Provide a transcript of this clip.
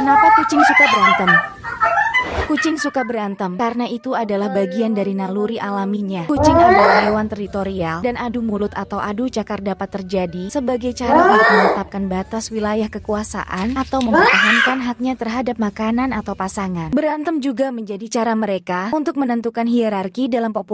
Kenapa kucing suka berantem? Kucing suka berantem karena itu adalah bagian dari naluri alaminya. Kucing adalah hewan teritorial dan adu mulut atau adu cakar dapat terjadi sebagai cara untuk menetapkan batas wilayah kekuasaan atau mempertahankan haknya terhadap makanan atau pasangan. Berantem juga menjadi cara mereka untuk menentukan hierarki dalam populasi.